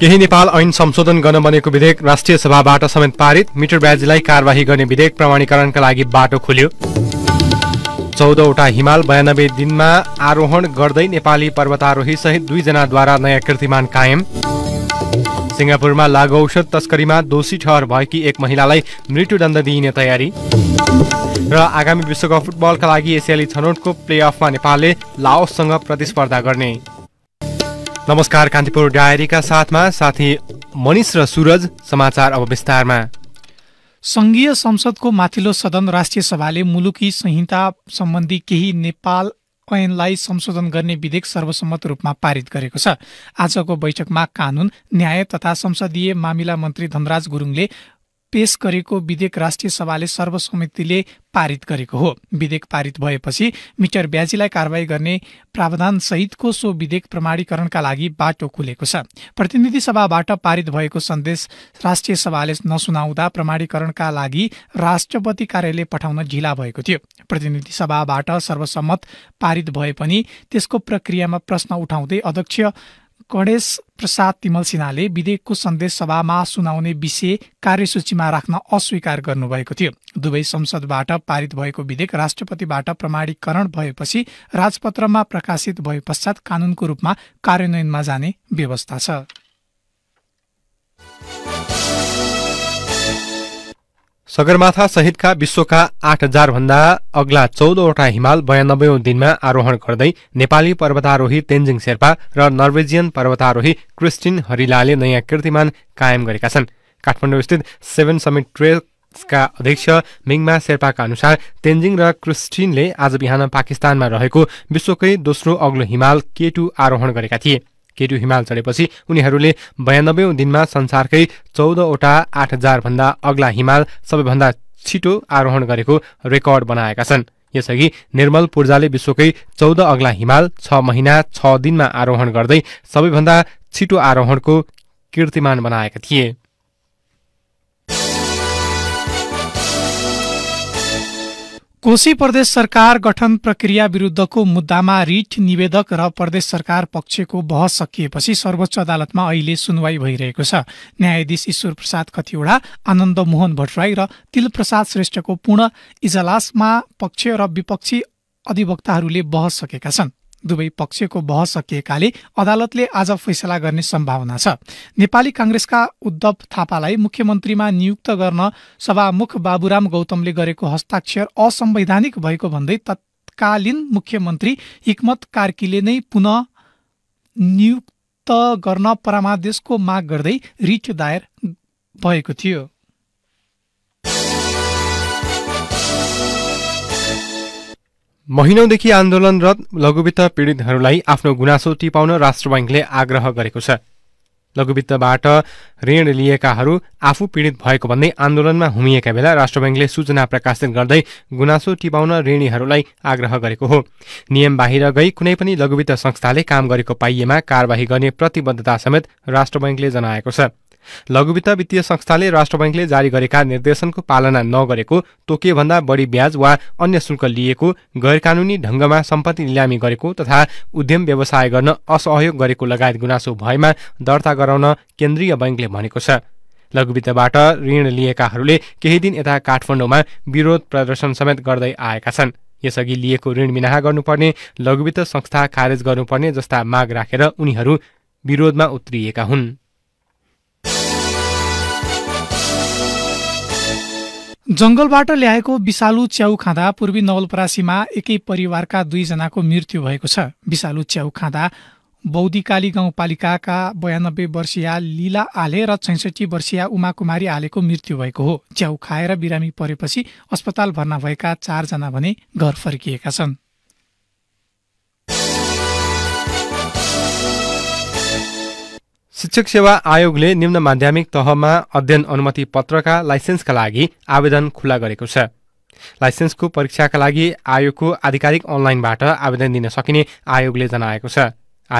केही नेपाल ऐन संशोधन गर्न बनेको विधेयक राष्ट्रिय सभाबाट समेत पारित मिटर ब्याजीलाई कार्यवाही गर्ने विधेयक प्रमाणीकरणका लागि बाटो खुल्यो चौधवटा हिमाल बयानब्बे दिनमा आरोहण गर्दै नेपाली पर्वतारोही सहित दुईजनाद्वारा नयाँ कीर्तिमान कायम सिङ्गापुरमा लागु औषध तस्करीमा दोषी ठहर भएकी एक महिलालाई मृत्युदण्ड दिइने तयारी र आगामी विश्वकप फुटबलका लागि एसियाली छनौटको प्लेअफमा नेपालले लाओससँग प्रतिस्पर्धा गर्ने नमस्कार कान्तिपुर डायरीका साथमा साथी मनिष र सुरज समाचार अब विस्तारमा सङ्घीय संसदको माथिल्लो सदन राष्ट्रिय सभाले मुलुकी संहिता सम्बन्धी केही नेपाल ऐनलाई संशोधन गर्ने विधेयक सर्वसम्मत रूपमा पारित गरेको छ आजको बैठकमा कानून न्याय तथा संसदीय मामिला मन्त्री धनराज गुरुङले पेश गरेको विधेयक राष्ट्रिय सभाले सर्वसम्मतिले पारित गरेको हो विधेयक पारित भएपछि मिटर ब्याजीलाई कारवाही गर्ने प्रावधान सहितको सो विधेयक प्रमाणीकरणका लागि बाटो खुलेको छ प्रतिनिधि सभाबाट पारित भएको सन्देश राष्ट्रिय सभाले नसुनाउँदा प्रमाणीकरणका लागि राष्ट्रपति कार्यालय पठाउन ढिला भएको थियो प्रतिनिधि सभाबाट सर्वसम्मत पारित भए पनि त्यसको प्रक्रियामा प्रश्न उठाउँदै अध्यक्ष गणेश प्रसाद तिमल सिन्हाले विधेयकको सन्देश सभामा सुनाउने विषय कार्यसूचीमा राख्न अस्वीकार गर्नुभएको थियो दुवै संसदबाट पारित भएको विधेयक राष्ट्रपतिबाट प्रमाणीकरण भएपछि राजपत्रमा प्रकाशित भए पश्चात कानूनको रूपमा कार्यान्वयनमा जाने व्यवस्था छ सगरमाथा सहितका विश्वका आठ हजारभन्दा अग्ला चौधवटा हिमाल बयानब्बेौं दिनमा आरोहण गर्दै नेपाली पर्वतारोही तेन्जिङ शेर्पा र नर्वेजियन पर्वतारोही क्रिस्टिन हरिलाले नयाँ कीर्तिमान कायम गरेका छन् काठमाडौँस्थित सेभेन समिट ट्रेक्सका अध्यक्ष मिङमा शेर्पाका अनुसार तेन्जिङ र क्रिस्टिनले आज बिहान पाकिस्तानमा रहेको विश्वकै दोस्रो अग्लो हिमाल केटु आरोहण गरेका थिए केटु हिमाल चढेपछि उनीहरूले बयानब्बेौँ दिनमा संसारकै चौधवटा आठ भन्दा अग्ला हिमाल सबैभन्दा छिटो आरोहण गरेको रेकर्ड बनाएका छन् यसअघि निर्मल पूर्जाले विश्वकै चौध अग्ला हिमाल छ महिना छ दिनमा आरोहण गर्दै सबैभन्दा छिटो आरोहणको कीर्तिमान बनाएका थिए कोशी प्रदेश सरकार गठन प्रक्रिया विरुद्धको मुद्दामा रिट निवेदक र प्रदेश सरकार पक्षको बहस सकिएपछि सर्वोच्च अदालतमा अहिले सुनवाई भइरहेको छ न्यायाधीश ईश्वर प्रसाद खतिवडा आनन्द मोहन भट्टराई र तिलप्रसाद श्रेष्ठको पूर्ण इजलासमा पक्ष र विपक्षी अधिवक्ताहरूले बहस सकेका छन् दुवै पक्षको बहस सकिएकाले अदालतले आज फैसला गर्ने सम्भावना छ नेपाली काङ्ग्रेसका उद्धव थापालाई मुख्यमन्त्रीमा नियुक्त गर्न सभामुख बाबुराम गौतमले गरेको हस्ताक्षर असंवैधानिक भएको भन्दै तत्कालीन मुख्यमन्त्री हिक्मत कार्कीले नै पुनः नियुक्त गर्न परमादेशको माग गर्दै रिट दायर भएको थियो महिनौदेखि आन्दोलनरत लघुवित्त पीडितहरूलाई आफ्नो गुनासो टिपाउन राष्ट्र ब्याङ्कले आग्रह गरेको छ लघुवित्तबाट ऋण लिएकाहरू आफू पीडित भएको भन्दै आन्दोलनमा हुमिएका बेला राष्ट्र ब्याङ्कले सूचना प्रकाशित गर्दै गुनासो टिपाउन ऋणीहरूलाई आग्रह गरेको हो नियम बाहिर गई कुनै पनि लघुवित्त संस्थाले काम गरेको पाइएमा कार्यवाही गर्ने प्रतिबद्धता समेत राष्ट्र ब्याङ्कले जनाएको छ लघुवित्त वित्तीय संस्थाले राष्ट्र बैंकले जारी गरेका निर्देशनको पालना नगरेको तोकेभन्दा बढी ब्याज वा अन्य शुल्क लिएको गैर कानुनी ढङ्गमा सम्पत्ति निलामी गरेको तथा उद्यम व्यवसाय गर्न असहयोग गरेको लगायत गुनासो भएमा दर्ता गराउन केन्द्रीय बैंकले भनेको छ लघुवित्तबाट ऋण लिएकाहरूले केही दिन यता काठमाडौँमा विरोध प्रदर्शन समेत गर्दै आएका छन् यसअघि लिएको ऋण मिनाहा गर्नुपर्ने लघुवित्त संस्था खारेज गर्नुपर्ने जस्ता माग राखेर उनीहरू विरोधमा उत्रिएका हुन् जङ्गलबाट ल्याएको विषालु च्याउ खाँदा पूर्वी नवलपरासीमा एकै परिवारका दुईजनाको मृत्यु भएको छ विषालु च्याउ खाँदा बौद्धिकाली गाउँपालिकाका बयानब्बे वर्षीया लीला आले र छैसठी वर्षीया उमा कुमारी आलेको मृत्यु भएको हो च्याउ खाएर बिरामी परेपछि अस्पताल भर्ना भएका चारजना भने घर फर्किएका छन् शिक्षक सेवा आयोगले निम्न माध्यमिक तहमा अध्ययन अनुमति पत्रका लाइसेन्सका लागि आवेदन खुल्ला गरेको छ लाइसेन्सको परीक्षाका लागि आयोगको आधिकारिक अनलाइनबाट आवेदन दिन सकिने आयोगले जनाएको छ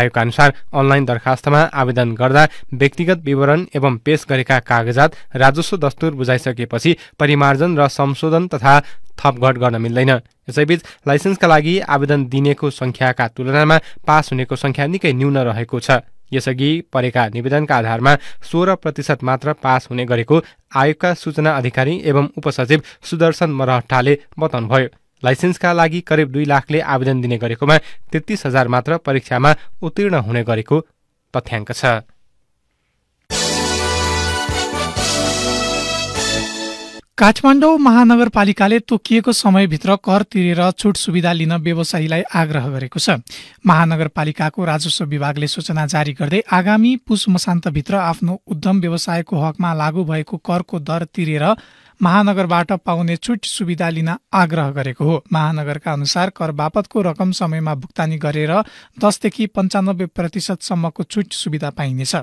आयोगका अनुसार अनलाइन दरखास्तमा आवेदन गर्दा व्यक्तिगत विवरण एवं पेश गरेका कागजात राजस्व दस्तुर बुझाइसकेपछि परिमार्जन र संशोधन तथा थपघट गर्न मिल्दैन यसैबीच लाइसेन्सका लागि आवेदन दिनेको सङ्ख्याका तुलनामा पास हुनेको सङ्ख्या निकै न्यून रहेको छ यसअघि परेका निवेदनका आधारमा सोह्र प्रतिशत मात्र पास हुने गरेको आयोगका सूचना अधिकारी एवं उपसचिव सुदर्शन मरहट्टाले बताउनुभयो लाइसेन्सका लागि करिब दुई लाखले आवेदन दिने गरेकोमा तेत्तिस हजार मात्र परीक्षामा उत्तीर्ण हुने गरेको तथ्याङ्क छ काठमाडौँ महानगरपालिकाले तोकिएको समयभित्र कर तिरेर छुट सुविधा लिन व्यवसायीलाई आग्रह गरेको छ महानगरपालिकाको राजस्व विभागले सूचना जारी गर्दै आगामी पुष मसान्तभित्र आफ्नो उद्यम व्यवसायको हकमा लागू भएको करको दर तिरेर महानगरबाट पाउने छुट सुविधा लिन आग्रह गरेको हो महानगरका अनुसार कर बापतको रकम समयमा भुक्तानी गरेर दसदेखि पन्चानब्बे प्रतिशतसम्मको छुट सुविधा पाइनेछ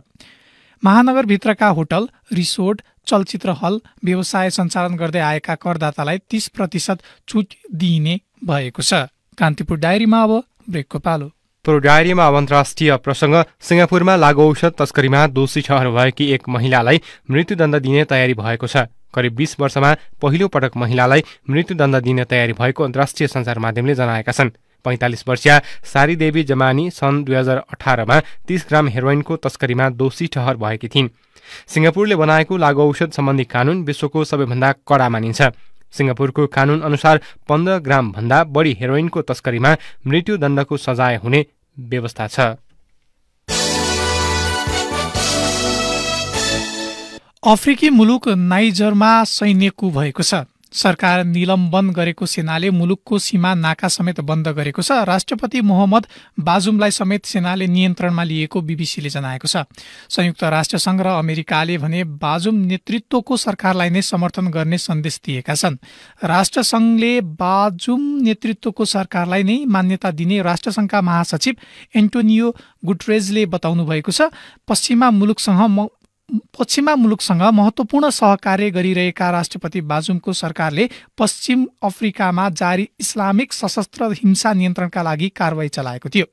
महानगरभित्रका होटल रिसोर्ट चलचित्र हल व्यवसाय सञ्चालन गर्दै आएका करदातालाई तीस प्रतिशत छुट दिइने भएको छ कान्तिपुर डायरीमा अब ब्रेकको पालो डायरीमा अब अन्तर्राष्ट्रिय प्रसङ्ग सिङ्गापुरमा लागु औषध तस्करीमा दोषी ठहर भएकी एक महिलालाई मृत्युदण्ड दिने तयारी भएको छ करिब बिस वर्षमा पहिलो पटक महिलालाई मृत्युदण्ड दिने तयारी भएको अन्तर्राष्ट्रिय सञ्चार माध्यमले जनाएका छन् पैँतालिस वर्षीय सारीदेवी जमानी सन् दुई हजार अठारमा तीस ग्राम हेरोइनको तस्करीमा दोषी ठहर भएकी थिइन् सिङ्गापुरले बनाएको लागु औषध सम्बन्धी कानुन विश्वको सबैभन्दा कडा मानिन्छ सिङ्गापुरको कानुन अनुसार पन्ध्र भन्दा बढी हेरोइनको तस्करीमा मृत्युदण्डको सजाय हुने व्यवस्था छ अफ्रिकी मुलुक नाइजरमा सैन्य कु भएको छ सरकार निलम्बन गरेको सेनाले मुलुकको सीमा नाका समेत बन्द गरेको छ राष्ट्रपति मोहम्मद बाजुमलाई समेत सेनाले नियन्त्रणमा लिएको बीबीसीले जनाएको छ संयुक्त राष्ट्रसङ्घ र अमेरिकाले भने बाजुम नेतृत्वको सरकारलाई नै समर्थन गर्ने सन्देश दिएका छन् राष्ट्रसङ्घले बाजुम नेतृत्वको सरकारलाई नै मान्यता दिने राष्ट्रसङ्घका महासचिव एन्टोनियो गुटरेजले बताउनु भएको छ पश्चिमा मुलुकसँग पश्चिमा मुलुकसँग महत्त्वपूर्ण सहकार्य गरिरहेका राष्ट्रपति बाजुमको सरकारले पश्चिम अफ्रिकामा जारी इस्लामिक सशस्त्र हिंसा नियन्त्रणका लागि कारवाही चलाएको थियो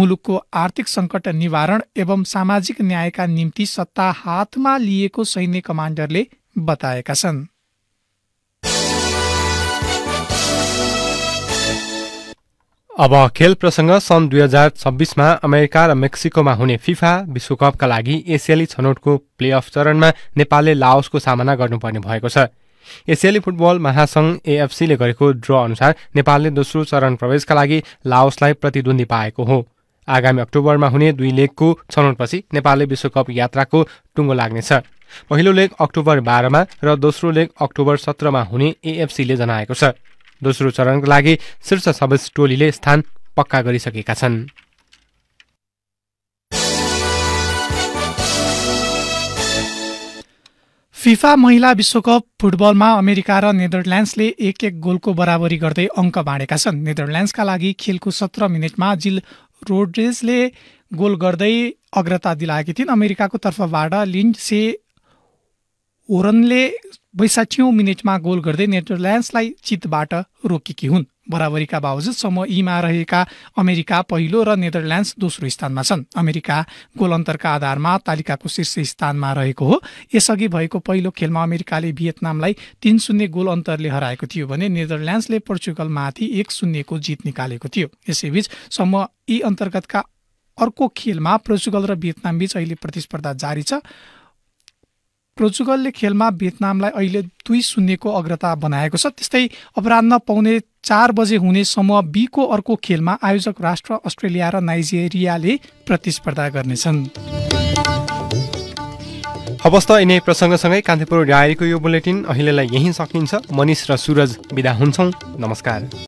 मुलुकको आर्थिक सङ्कट निवारण एवं सामाजिक न्यायका निम्ति सत्ता हातमा लिएको सैन्य कमान्डरले बताएका छन् अब खेल प्रसङ्ग सन् दुई हजार छब्बिसमा अमेरिका र मेक्सिकोमा हुने फिफा विश्वकपका लागि एसियाली छनौटको प्लेअफ चरणमा नेपालले लाओसको सामना गर्नुपर्ने भएको छ एसियाली फुटबल महासङ्घ एएफसीले गरेको ड्र अनुसार नेपालले दोस्रो चरण प्रवेशका लागि लाओसलाई प्रतिद्वन्दी पाएको हो आगामी अक्टोबरमा हुने दुई लेगको छनौटपछि नेपालले विश्वकप यात्राको टुङ्गो लाग्नेछ पहिलो लेग अक्टोबर बाह्रमा र दोस्रो लेग अक्टोबर सत्रमा हुने एएफसीले जनाएको छ दोस्रो चरणका लागि शीर्ष सबै टोलीले स्थान पक्का गरिसकेका छन् फिफा महिला विश्वकप फुटबलमा अमेरिका र नेदरल्यान्ड्सले एक एक गोलको बराबरी गर्दै अङ्क बाँडेका छन् नेदरल्यान्ड्सका लागि खेलको सत्र मिनटमा जिल रोड्रेजले गोल गर्दै अग्रता दिलाएकी थिइन् अमेरिकाको तर्फबाट लिन्ड से ओरनले बैसाठीौँ मिनटमा गोल गर्दै नेदरल्यान्ड्सलाई चितबाट रोकेकी हुन् बराबरीका बावजुद समूह यीमा रहेका अमेरिका पहिलो र नेदरल्यान्ड्स दोस्रो स्थानमा छन् अमेरिका गोल अन्तरका आधारमा तालिकाको शीर्ष स्थानमा रहेको हो यसअघि भएको पहिलो खेलमा अमेरिकाले भियतनामलाई तीन शून्य गोल अन्तरले हराएको थियो भने नेदरल्यान्ड्सले पोर्चुगलमाथि एक शून्यको जित निकालेको थियो यसैबीच समूह यी अन्तर्गतका अर्को खेलमा पोर्चुगल र भियतनामबीच अहिले प्रतिस्पर्धा जारी छ पोर्चुगलले खेलमा भियतनामलाई अहिले दुई शून्यको अग्रता बनाएको छ त्यस्तै अपराह पाउने चार बजे हुने समूह बीको अर्को खेलमा आयोजक राष्ट्र अस्ट्रेलिया र नाइजेरियाले प्रतिस्पर्धा गर्नेछन् हवस् त यिनै प्रसङ्गसँगै कान्तिपुर डायरीको यो बुलेटिन अहिलेलाई यहीँ सकिन्छ मनिष र सुरज बिदा हुन्छौँ नमस्कार